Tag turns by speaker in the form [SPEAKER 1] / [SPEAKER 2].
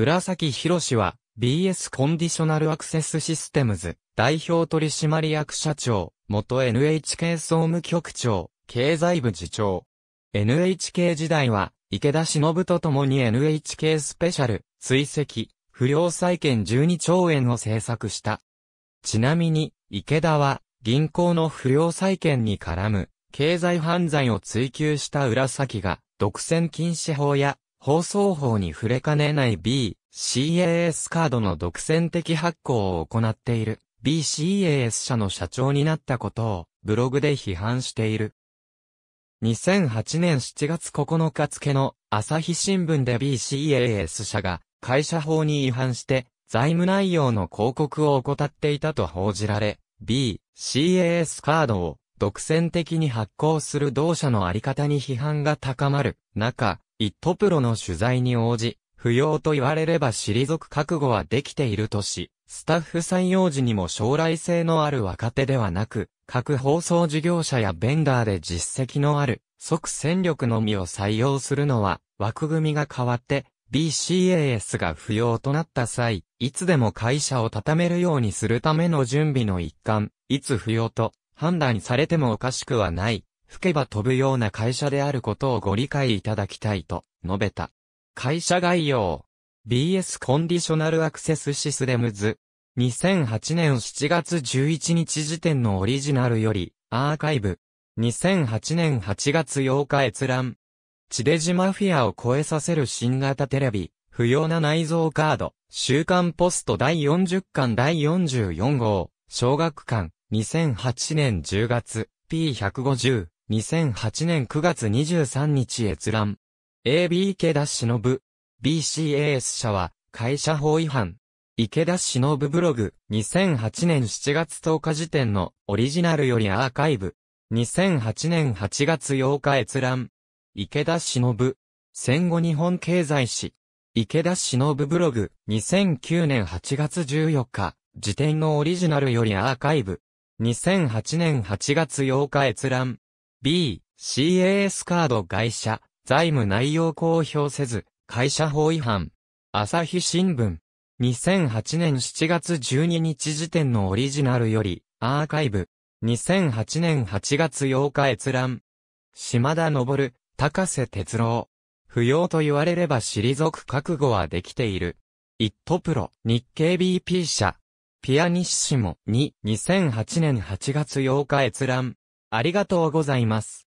[SPEAKER 1] 浦崎博は BS コンディショナルアクセスシステムズ代表取締役社長、元 NHK 総務局長、経済部次長。NHK 時代は池田忍と共に NHK スペシャル、追跡、不良債権12兆円を制作した。ちなみに、池田は銀行の不良債権に絡む経済犯罪を追求した浦崎が独占禁止法や放送法に触れかねない B、CAS カードの独占的発行を行っている BCAS 社の社長になったことをブログで批判している。2008年7月9日付の朝日新聞で BCAS 社が会社法に違反して財務内容の広告を怠っていたと報じられ、B、CAS カードを独占的に発行する同社のあり方に批判が高まる中、ットプロの取材に応じ、不要と言われれば退く覚悟はできているとし、スタッフ採用時にも将来性のある若手ではなく、各放送事業者やベンダーで実績のある、即戦力のみを採用するのは、枠組みが変わって、BCAS が不要となった際、いつでも会社を畳めるようにするための準備の一環、いつ不要と判断されてもおかしくはない、吹けば飛ぶような会社であることをご理解いただきたいと述べた。会社概要 BS コンディショナルアクセスシステムズ2008年7月11日時点のオリジナルよりアーカイブ2008年8月8日閲覧地デジマフィアを超えさせる新型テレビ不要な内蔵カード週刊ポスト第40巻第44号小学館2008年10月 P150 2008年9月23日閲覧。AB 池田忍。BCAS 社は、会社法違反。池田忍ブログ、2008年7月10日時点のオリジナルよりアーカイブ。2008年8月8日閲覧。池田忍。戦後日本経済史。池田忍ブログ、2009年8月14日、時点のオリジナルよりアーカイブ。2008年8月8日閲覧。B、CAS カード会社、財務内容公表せず、会社法違反。朝日新聞。2008年7月12日時点のオリジナルより、アーカイブ。2008年8月8日閲覧。島田昇、高瀬哲郎。不要と言われれば退く覚悟はできている。イットプロ、日経 BP 社。ピアニッシモ2、2008年8月8日閲覧。ありがとうございます。